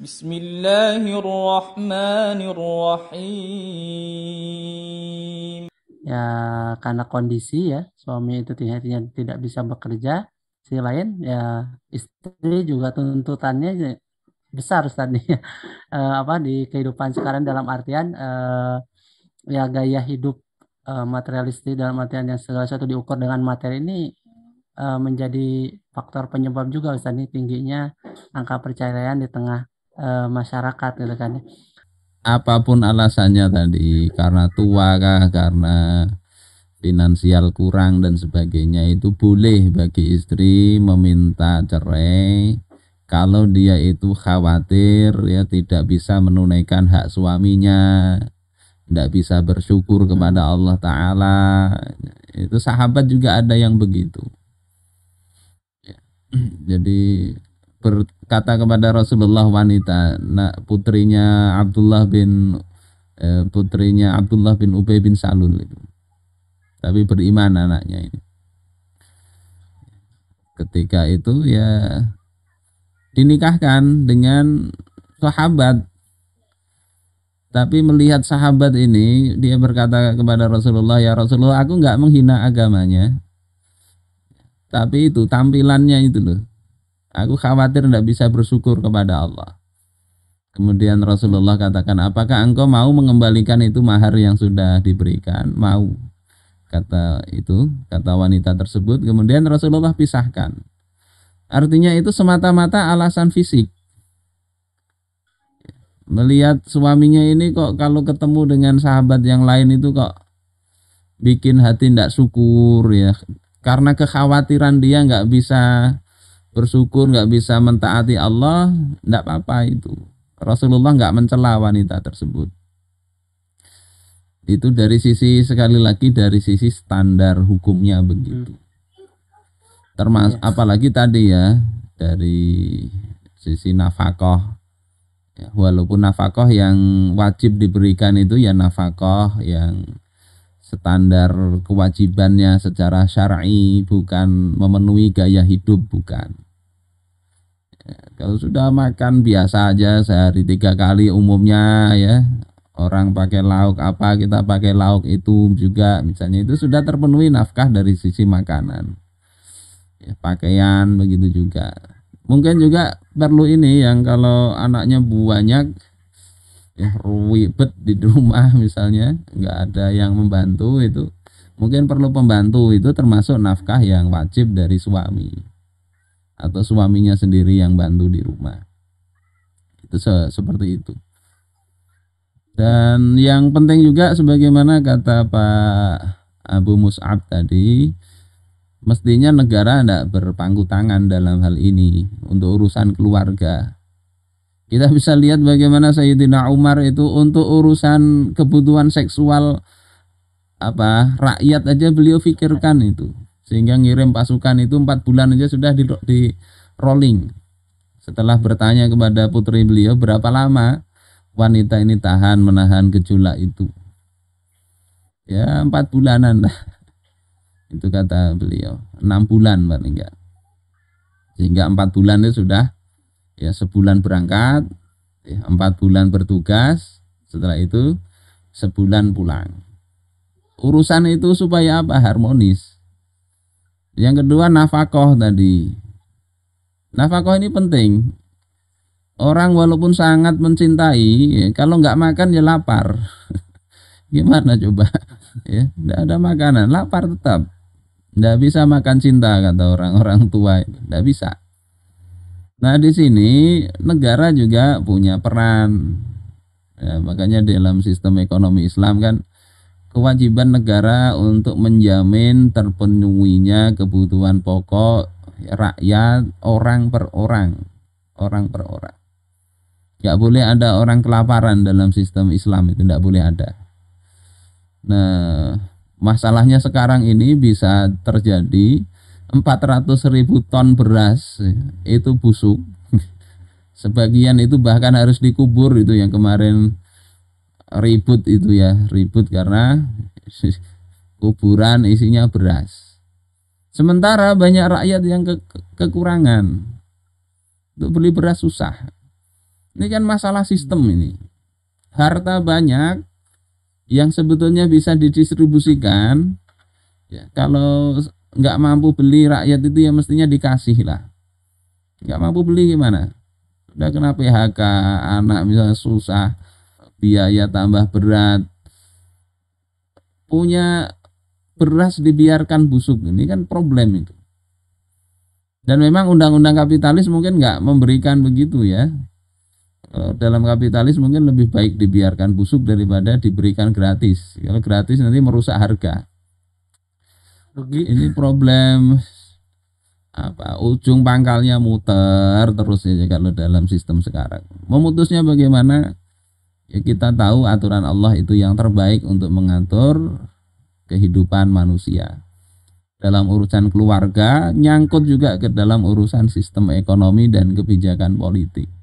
بسم الله الرحمن الرحيم ya karena kondisi ya suami itu hatinya tidak bisa bekerja si lain ya istri juga tuntutannya besar Tadi eh, apa di kehidupan sekarang dalam artian eh, ya gaya hidup eh, materialistik dalam artian yang segala sesuatu diukur dengan materi ini menjadi faktor penyebab juga Ustaz nih tingginya angka perceraian di tengah e, masyarakat gitu kan ya. apapun alasannya tadi karena tua kah karena finansial kurang dan sebagainya itu boleh bagi istri meminta cerai kalau dia itu khawatir ya tidak bisa menunaikan hak suaminya tidak bisa bersyukur kepada Allah Ta'ala itu sahabat juga ada yang begitu ya. jadi berkata kepada Rasulullah wanita nak putrinya Abdullah bin eh, putrinya Abdullah bin Ubay bin Salul itu tapi beriman anaknya ini ketika itu ya dinikahkan dengan sahabat tapi melihat sahabat ini dia berkata kepada Rasulullah ya Rasulullah aku nggak menghina agamanya tapi itu tampilannya itu loh Aku khawatir tidak bisa bersyukur kepada Allah. Kemudian Rasulullah katakan, apakah engkau mau mengembalikan itu mahar yang sudah diberikan? Mau. Kata itu, kata wanita tersebut. Kemudian Rasulullah pisahkan. Artinya itu semata-mata alasan fisik. Melihat suaminya ini kok kalau ketemu dengan sahabat yang lain itu kok bikin hati tidak syukur ya. Karena kekhawatiran dia nggak bisa bersyukur nggak bisa mentaati Allah nggak apa-apa itu Rasulullah nggak mencela wanita tersebut itu dari sisi sekali lagi dari sisi standar hukumnya begitu termasuk iya. apalagi tadi ya dari sisi nafkah ya, walaupun nafkah yang wajib diberikan itu ya nafkah yang standar kewajibannya secara syar'i bukan memenuhi gaya hidup bukan ya, kalau sudah makan biasa aja sehari tiga kali umumnya ya orang pakai lauk apa kita pakai lauk itu juga misalnya itu sudah terpenuhi nafkah dari sisi makanan ya, pakaian begitu juga mungkin juga perlu ini yang kalau anaknya banyak ya ribet di rumah misalnya nggak ada yang membantu itu mungkin perlu pembantu itu termasuk nafkah yang wajib dari suami atau suaminya sendiri yang bantu di rumah itu se seperti itu dan yang penting juga sebagaimana kata Pak Abu Mus'ab tadi mestinya negara tidak berpangku tangan dalam hal ini untuk urusan keluarga kita bisa lihat bagaimana Sayyidina Umar itu untuk urusan kebutuhan seksual apa rakyat aja beliau pikirkan itu. Sehingga ngirim pasukan itu empat bulan aja sudah di, di rolling. Setelah bertanya kepada putri beliau berapa lama wanita ini tahan menahan gejolak itu. Ya empat bulanan lah. Itu kata beliau. Enam bulan paling enggak. Sehingga empat bulan itu sudah ya sebulan berangkat ya, empat bulan bertugas setelah itu sebulan pulang urusan itu supaya apa harmonis yang kedua nafkah tadi nafkah ini penting orang walaupun sangat mencintai ya, kalau nggak makan ya lapar gimana coba ya nggak ada makanan lapar tetap Nggak bisa makan cinta kata orang-orang tua Nggak bisa Nah di sini negara juga punya peran. Ya, makanya dalam sistem ekonomi Islam kan kewajiban negara untuk menjamin terpenuhinya kebutuhan pokok rakyat orang per orang, orang per orang. Gak boleh ada orang kelaparan dalam sistem Islam itu tidak boleh ada. Nah masalahnya sekarang ini bisa terjadi 400 ribu ton beras itu busuk sebagian itu bahkan harus dikubur itu yang kemarin ribut itu ya ribut karena kuburan isinya beras sementara banyak rakyat yang ke kekurangan untuk beli beras susah ini kan masalah sistem ini harta banyak yang sebetulnya bisa didistribusikan ya, kalau nggak mampu beli rakyat itu ya mestinya dikasih lah nggak mampu beli gimana udah kena PHK ya anak misalnya susah biaya tambah berat punya beras dibiarkan busuk ini kan problem itu dan memang undang-undang kapitalis mungkin nggak memberikan begitu ya eh, dalam kapitalis mungkin lebih baik dibiarkan busuk daripada diberikan gratis kalau gratis nanti merusak harga ini problem apa ujung pangkalnya muter terus ya kalau dalam sistem sekarang memutusnya bagaimana ya kita tahu aturan Allah itu yang terbaik untuk mengatur kehidupan manusia dalam urusan keluarga nyangkut juga ke dalam urusan sistem ekonomi dan kebijakan politik